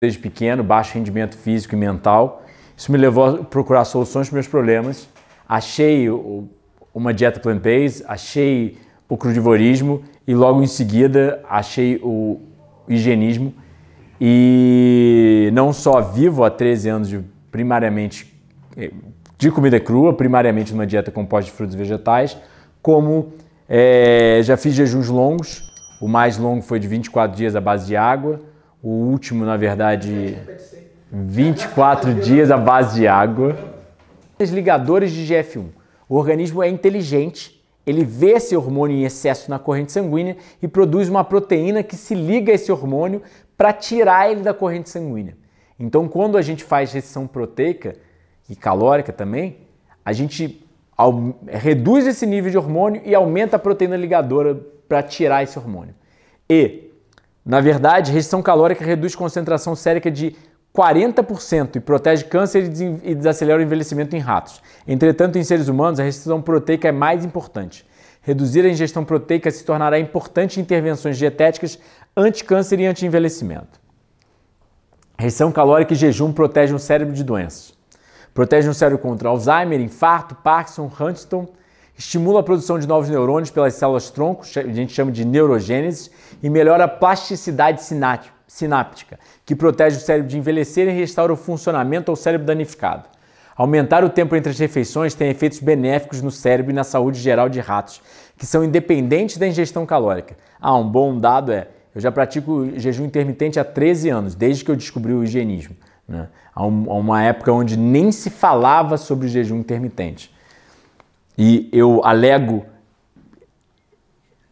desde pequeno, baixo rendimento físico e mental. Isso me levou a procurar soluções para meus problemas. Achei uma dieta plant-based, achei o crudivorismo e logo em seguida achei o higienismo. E não só vivo há 13 anos de, primariamente eh, de comida crua, primariamente numa dieta composta de frutos e vegetais, como é, já fiz jejuns longos. O mais longo foi de 24 dias à base de água o último, na verdade, 24 dias à base de água. Ligadores de GF1. O organismo é inteligente, ele vê esse hormônio em excesso na corrente sanguínea e produz uma proteína que se liga a esse hormônio para tirar ele da corrente sanguínea. Então, quando a gente faz restrição proteica e calórica também, a gente reduz esse nível de hormônio e aumenta a proteína ligadora para tirar esse hormônio. E na verdade, restrição calórica reduz concentração sérica de 40% e protege câncer e desacelera o envelhecimento em ratos. Entretanto, em seres humanos, a restrição proteica é mais importante. Reduzir a ingestão proteica se tornará importante em intervenções dietéticas anti-câncer e anti-envelhecimento. Restrição calórica e jejum protegem o cérebro de doenças. Protegem o cérebro contra Alzheimer, infarto, Parkinson, Huntington, estimula a produção de novos neurônios pelas células-tronco, a gente chama de neurogênese, e melhora a plasticidade sináptica, que protege o cérebro de envelhecer e restaura o funcionamento ao cérebro danificado. Aumentar o tempo entre as refeições tem efeitos benéficos no cérebro e na saúde geral de ratos, que são independentes da ingestão calórica. Ah, um bom dado é, eu já pratico jejum intermitente há 13 anos, desde que eu descobri o higienismo. Né? Há, há uma época onde nem se falava sobre jejum intermitente. E eu alego,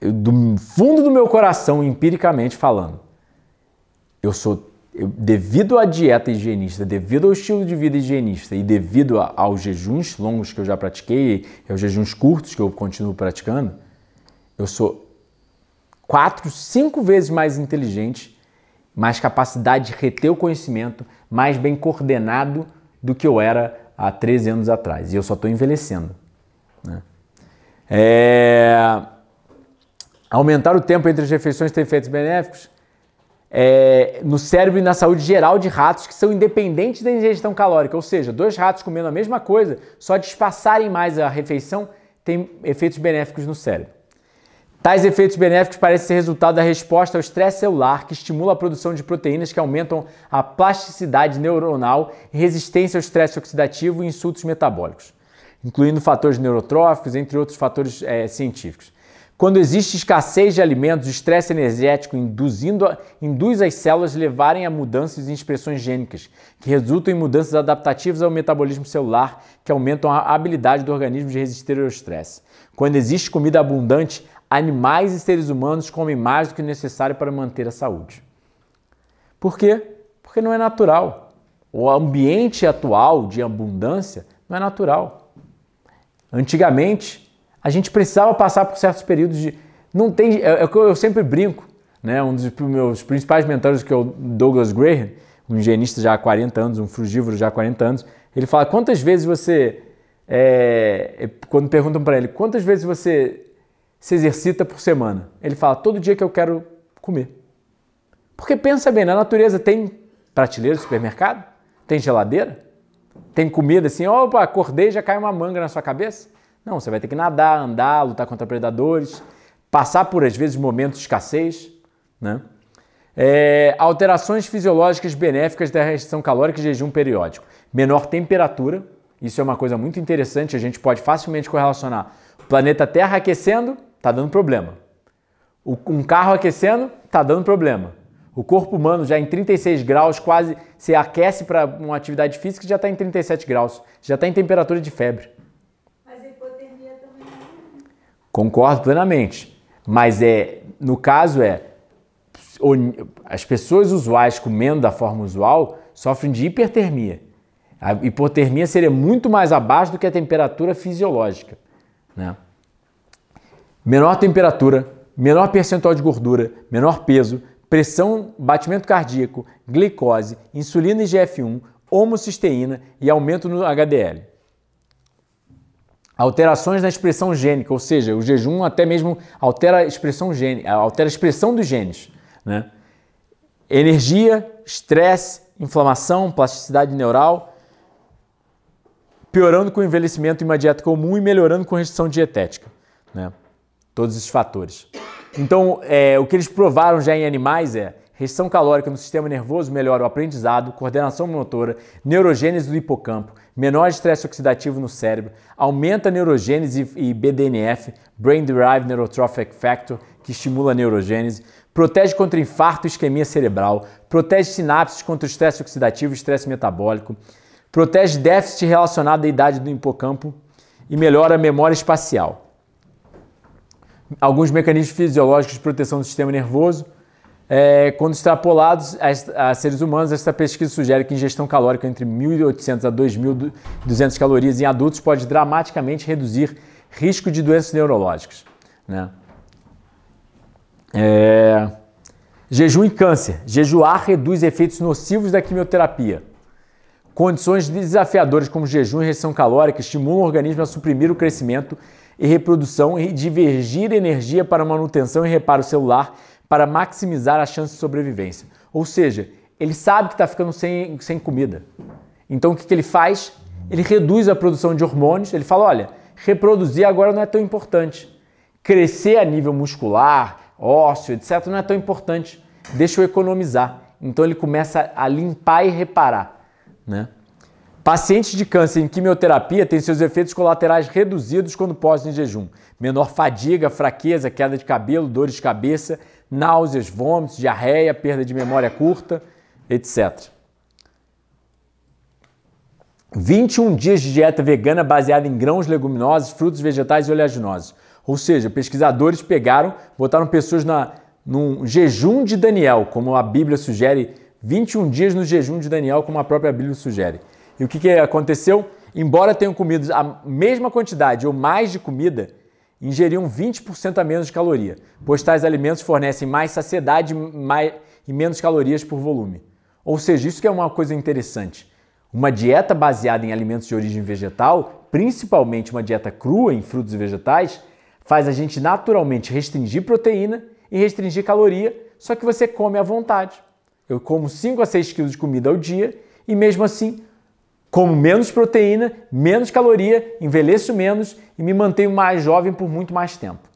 eu, do fundo do meu coração, empiricamente falando, eu sou, eu, devido à dieta higienista, devido ao estilo de vida higienista e devido a, aos jejuns longos que eu já pratiquei, aos jejuns curtos que eu continuo praticando, eu sou quatro, cinco vezes mais inteligente, mais capacidade de reter o conhecimento, mais bem coordenado do que eu era há 13 anos atrás. E eu só estou envelhecendo. É... Aumentar o tempo entre as refeições tem efeitos benéficos é... no cérebro e na saúde geral de ratos que são independentes da ingestão calórica. Ou seja, dois ratos comendo a mesma coisa, só despassarem mais a refeição tem efeitos benéficos no cérebro. Tais efeitos benéficos parecem ser resultado da resposta ao estresse celular, que estimula a produção de proteínas que aumentam a plasticidade neuronal, resistência ao estresse oxidativo e insultos metabólicos incluindo fatores neurotróficos, entre outros fatores é, científicos. Quando existe escassez de alimentos, o estresse energético induzindo, induz as células a levarem a mudanças em expressões gênicas, que resultam em mudanças adaptativas ao metabolismo celular, que aumentam a habilidade do organismo de resistir ao estresse. Quando existe comida abundante, animais e seres humanos comem mais do que necessário para manter a saúde. Por quê? Porque não é natural. O ambiente atual de abundância não é natural. Antigamente, a gente precisava passar por certos períodos de. Não tem. É, é o que eu sempre brinco, né? Um dos meus principais mentores, que é o Douglas Graham, um higienista já há 40 anos, um frugívoro já há 40 anos, ele fala quantas vezes você. É... é quando perguntam para ele quantas vezes você se exercita por semana, ele fala todo dia que eu quero comer. Porque pensa bem, na natureza tem prateleira supermercado, tem geladeira, tem comida assim, opa, acordei já cai uma manga na sua cabeça? Não, você vai ter que nadar, andar, lutar contra predadores, passar por, às vezes, momentos de escassez, né? É, alterações fisiológicas benéficas da restrição calórica e jejum periódico. Menor temperatura, isso é uma coisa muito interessante, a gente pode facilmente correlacionar. O planeta Terra aquecendo, tá dando problema. um carro aquecendo, tá dando problema. O corpo humano já em 36 graus, quase se aquece para uma atividade física e já está em 37 graus. Já está em temperatura de febre. Mas hipotermia também. É né? Concordo plenamente. Mas é, no caso é, as pessoas usuais comendo da forma usual sofrem de hipertermia. A hipotermia seria muito mais abaixo do que a temperatura fisiológica. Né? Menor temperatura, menor percentual de gordura, menor peso, pressão, batimento cardíaco, glicose, insulina IGF-1, homocisteína e aumento no HDL. Alterações na expressão gênica, ou seja, o jejum até mesmo altera a expressão, gênica, altera a expressão dos genes. Né? Energia, estresse, inflamação, plasticidade neural, piorando com o envelhecimento e uma dieta comum e melhorando com restrição dietética. Né? Todos esses fatores. Então, é, o que eles provaram já em animais é restrição calórica no sistema nervoso melhora o aprendizado, coordenação motora, neurogênese do hipocampo, menor estresse oxidativo no cérebro, aumenta a neurogênese e BDNF, Brain Derived Neurotrophic Factor, que estimula a neurogênese, protege contra infarto e isquemia cerebral, protege sinapses contra o estresse oxidativo e estresse metabólico, protege déficit relacionado à idade do hipocampo e melhora a memória espacial alguns mecanismos fisiológicos de proteção do sistema nervoso. É, quando extrapolados a, a, seres humanos, esta pesquisa sugere que ingestão calórica entre 1.800 a 2.200 calorias em adultos pode dramaticamente reduzir risco de doenças neurológicas. Né? É... Jejum e câncer. Jejuar reduz efeitos nocivos da quimioterapia. Condições desafiadoras como jejum e restrição calórica estimulam o organismo a suprimir o crescimento e reprodução e divergir energia para manutenção e reparo celular para maximizar a chance de sobrevivência. Ou seja, ele sabe que está ficando sem, sem comida. Então o que, que ele faz? Ele reduz a produção de hormônios. Ele fala: olha, reproduzir agora não é tão importante. Crescer a nível muscular, ósseo, etc., não é tão importante. Deixa eu economizar. Então ele começa a limpar e reparar. Né? Pacientes de câncer em quimioterapia têm seus efeitos colaterais reduzidos quando pós em jejum. Menor fadiga, fraqueza, queda de cabelo, dores de cabeça, náuseas, vômitos, diarreia, perda de memória curta, etc. 21 dias de dieta vegana baseada em grãos, leguminosas, frutos vegetais e oleaginosas. Ou seja, pesquisadores pegaram, botaram pessoas na, num jejum de Daniel, como a Bíblia sugere, 21 dias no jejum de Daniel, como a própria Bíblia sugere. E o que, que aconteceu? Embora tenham comido a mesma quantidade ou mais de comida, ingeriam 20% a menos de caloria, pois tais alimentos fornecem mais saciedade mais, e menos calorias por volume. Ou seja, isso que é uma coisa interessante. Uma dieta baseada em alimentos de origem vegetal, principalmente uma dieta crua em frutos e vegetais, faz a gente naturalmente restringir proteína e restringir caloria, só que você come à vontade. Eu como 5 a 6 quilos de comida ao dia e mesmo assim como menos proteína, menos caloria, envelheço menos e me mantenho mais jovem por muito mais tempo.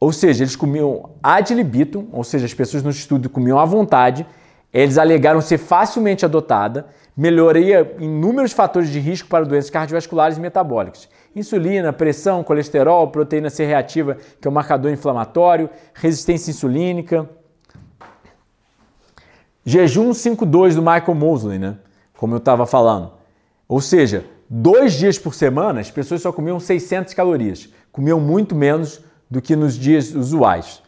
Ou seja, eles comiam ad libitum, ou seja, as pessoas no estudo comiam à vontade, eles alegaram ser facilmente adotada, melhoria inúmeros fatores de risco para doenças cardiovasculares e metabólicas. Insulina, pressão, colesterol, proteína C reativa, que é um marcador inflamatório, resistência insulínica. Jejum 5.2 do Michael Mosley, né? como eu estava falando. Ou seja, dois dias por semana as pessoas só comiam 600 calorias, comiam muito menos do que nos dias usuais.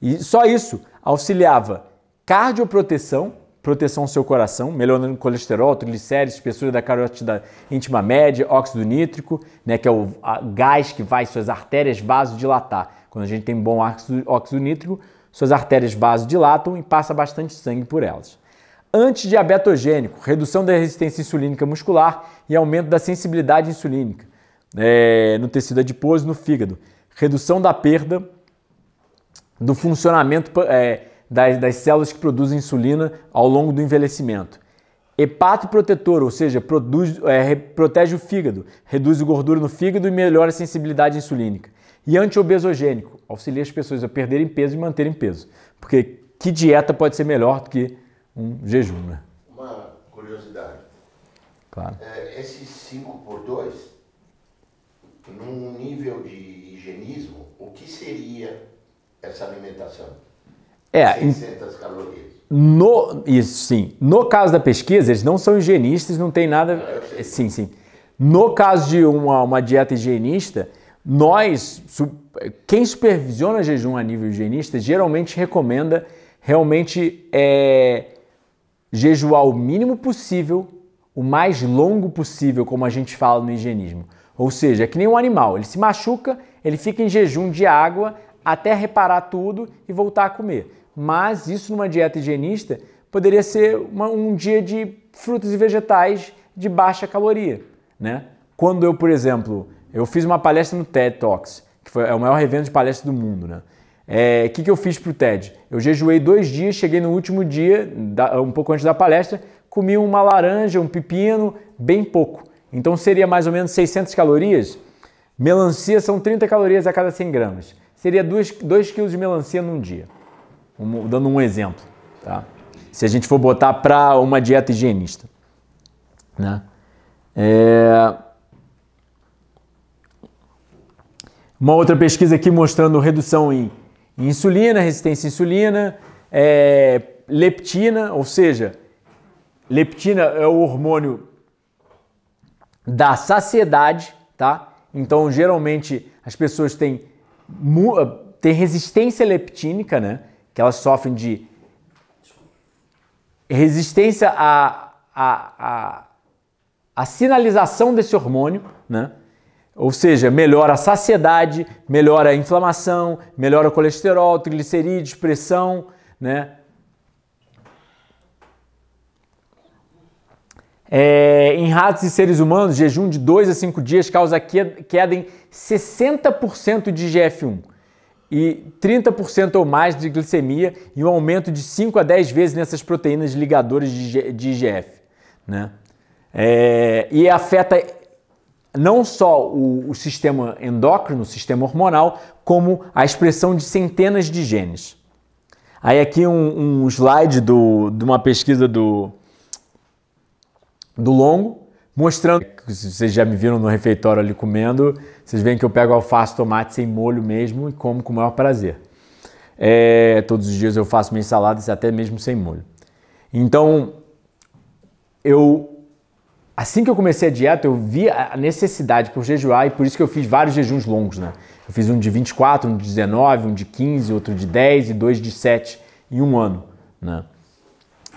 E só isso auxiliava cardioproteção, proteção ao seu coração, melhorando colesterol, triglicéridos, espessura da carótida íntima média, óxido nítrico, né, que é o gás que vai suas artérias vasodilatar. Quando a gente tem bom óxido nítrico, suas artérias vasodilatam e passa bastante sangue por elas antidiabetogênico, redução da resistência insulínica muscular e aumento da sensibilidade insulínica é, no tecido adiposo e no fígado, redução da perda do funcionamento é, das, das, células que produzem insulina ao longo do envelhecimento. Hepatoprotetor, ou seja, produz, é, protege o fígado, reduz a gordura no fígado e melhora a sensibilidade insulínica. E antiobesogênico, auxilia as pessoas a perderem peso e manterem peso. Porque que dieta pode ser melhor do que um jejum. Né? Uma curiosidade. Claro. É, esses 5 por 2, num nível de higienismo, o que seria essa alimentação? É, 600 calorias. No, isso sim. No caso da pesquisa, eles não são higienistas, não tem nada. Ah, sim, sim. No caso de uma, uma dieta higienista, nós, quem supervisiona jejum a nível higienista, geralmente recomenda realmente é, jejuar o mínimo possível, o mais longo possível, como a gente fala no higienismo. Ou seja, é que nem um animal, ele se machuca, ele fica em jejum de água até reparar tudo e voltar a comer. Mas isso numa dieta higienista poderia ser uma, um dia de frutas e vegetais de baixa caloria, né? Quando eu, por exemplo, eu fiz uma palestra no TED Talks, que foi, é o maior evento de palestra do mundo, né? O é, que, que eu fiz para o TED? Eu jejuei dois dias, cheguei no último dia, um pouco antes da palestra, comi uma laranja, um pepino, bem pouco. Então seria mais ou menos 600 calorias. Melancia são 30 calorias a cada 100 gramas. Seria 2, kg quilos de melancia num dia, um, dando um exemplo, tá? Se a gente for botar para uma dieta higienista, né? É... Uma outra pesquisa aqui mostrando redução em Insulina, resistência à insulina, é, leptina, ou seja, leptina é o hormônio da saciedade, tá? Então, geralmente, as pessoas têm, ah, têm resistência leptínica, né? Que elas sofrem de resistência à, à, à, à sinalização desse hormônio, né? Ou seja, melhora a saciedade, melhora a inflamação, melhora o colesterol, triglicerídeos, pressão, né? É, em ratos e seres humanos, jejum de 2 a 5 dias causa queda em 60% de GF1 e 30% ou mais de glicemia e um aumento de 5 a 10 vezes nessas proteínas ligadoras de IGF. Né? É, e afeta não só o, o sistema endócrino, o sistema hormonal, como a expressão de centenas de genes. Aí aqui um, um slide do, de uma pesquisa do, do Longo, mostrando. Vocês já me viram no refeitório ali comendo, vocês veem que eu pego alface, tomate sem molho mesmo e como com o maior prazer. É, todos os dias eu faço minhas saladas é até mesmo sem molho. Então, eu assim que eu comecei a dieta, eu vi a necessidade por jejuar e por isso que eu fiz vários jejuns longos, né? Eu fiz um de 24, um de 19, um de 15, outro de 10 e dois de 7 em um ano, né?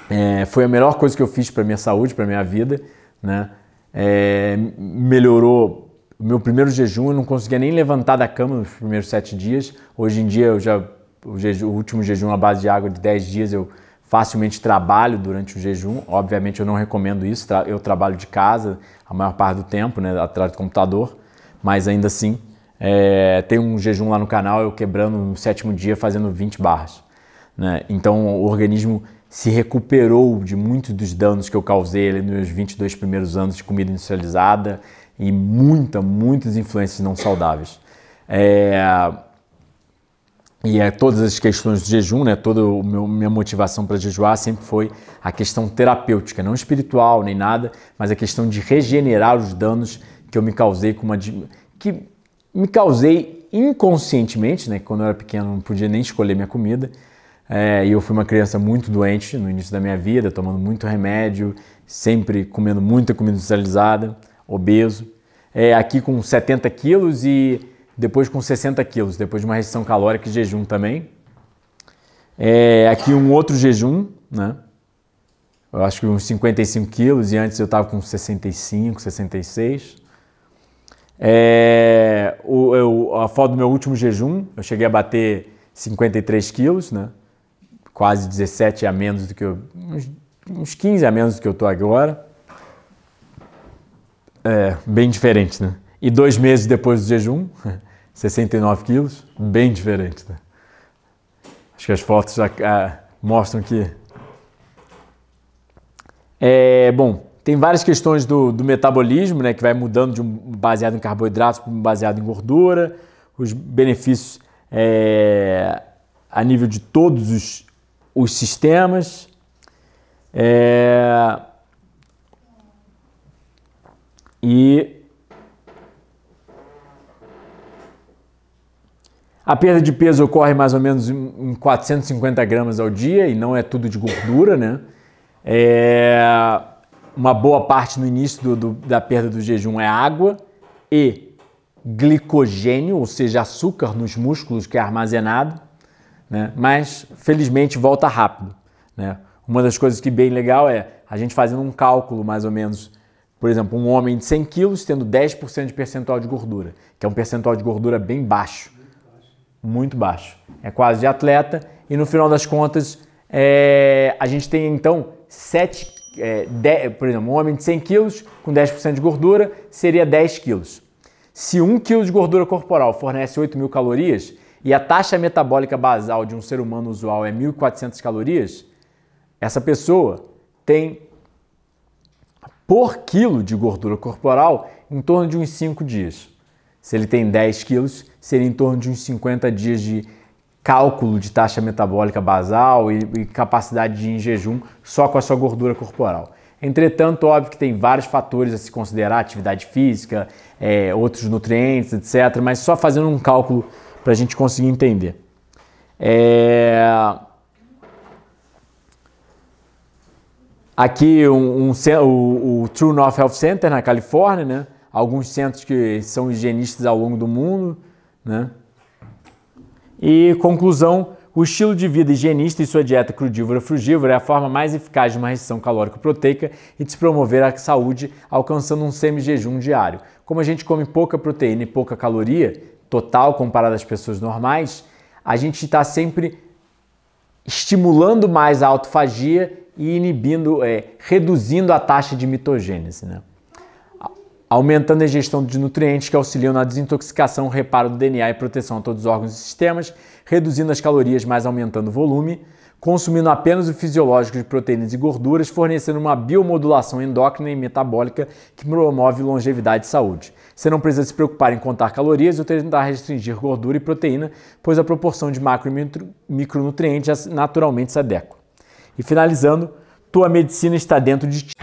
É, foi a melhor coisa que eu fiz para minha saúde, para minha vida, né? É, melhorou o meu primeiro jejum, eu não conseguia nem levantar da cama nos primeiros sete dias. Hoje em dia, eu já o, jeju, o último jejum à base de água de 10 dias, eu facilmente trabalho durante o jejum. Obviamente eu não recomendo isso, eu trabalho de casa a maior parte do tempo, né, atrás do computador, mas ainda assim é, tem um jejum lá no canal, eu quebrando no sétimo dia fazendo 20 barras. Né? Então o organismo se recuperou de muitos dos danos que eu causei ali nos 22 primeiros anos de comida industrializada e muita, muitas influências não saudáveis. É, e é, todas as questões do jejum, né, toda a minha motivação para jejuar sempre foi a questão terapêutica, não espiritual nem nada, mas a questão de regenerar os danos que eu me causei com uma que me causei inconscientemente, né, quando eu era pequeno não podia nem escolher minha comida. É, e eu fui uma criança muito doente no início da minha vida, tomando muito remédio, sempre comendo muita comida industrializada, obeso. É, aqui com 70 quilos e depois com 60 quilos, depois de uma restrição calórica e jejum também. É, aqui um outro jejum, né? Eu acho que uns 55 quilos e antes eu estava com 65, 66. É, o, eu, a foto do meu último jejum, eu cheguei a bater 53 quilos, né? Quase 17 a menos do que eu... Uns, uns 15 a menos do que eu tô agora. É, bem diferente, né? E dois meses depois do jejum, 69 quilos, bem diferente. Né? Acho que as fotos já ah, mostram que. É, bom, tem várias questões do, do metabolismo, né, que vai mudando de um baseado em carboidratos para um baseado em gordura, os benefícios é, a nível de todos os, os sistemas. É, e A perda de peso ocorre mais ou menos em 450 gramas ao dia e não é tudo de gordura, né? É... Uma boa parte no início do, do, da perda do jejum é água e glicogênio, ou seja, açúcar nos músculos que é armazenado, né? mas felizmente volta rápido. Né? Uma das coisas que é bem legal é a gente fazendo um cálculo mais ou menos, por exemplo, um homem de 100 quilos tendo 10% de percentual de gordura, que é um percentual de gordura bem baixo muito baixo. É quase de atleta e no final das contas é, a gente tem então 7, é, 10, por exemplo, um homem de 100 quilos com 10% de gordura seria 10 quilos. Se 1 quilo de gordura corporal fornece 8 mil calorias e a taxa metabólica basal de um ser humano usual é 1.400 calorias, essa pessoa tem por quilo de gordura corporal em torno de uns 5 dias. Se ele tem 10 quilos, seria em torno de uns 50 dias de cálculo de taxa metabólica basal e, e capacidade de ir em jejum só com a sua gordura corporal. Entretanto, óbvio que tem vários fatores a se considerar, atividade física, é, outros nutrientes, etc. Mas só fazendo um cálculo para a gente conseguir entender. É... Aqui um, um o, o True North Health Center na Califórnia, né? alguns centros que são higienistas ao longo do mundo, né? E conclusão, o estilo de vida higienista e sua dieta crudívora frugívora é a forma mais eficaz de uma restrição calórica proteica e de se promover a saúde, alcançando um semi-jejum diário. Como a gente come pouca proteína e pouca caloria total comparado às pessoas normais, a gente está sempre estimulando mais a autofagia e inibindo, é, reduzindo a taxa de mitogênese. Né? aumentando a ingestão de nutrientes que auxiliam na desintoxicação, reparo do DNA e proteção a todos os órgãos e sistemas, reduzindo as calorias, mas aumentando o volume, consumindo apenas o fisiológico de proteínas e gorduras, fornecendo uma biomodulação endócrina e metabólica que promove longevidade e saúde. Você não precisa se preocupar em contar calorias ou tentar restringir gordura e proteína, pois a proporção de macro e micronutrientes naturalmente se adequa. E finalizando, tua medicina está dentro de ti.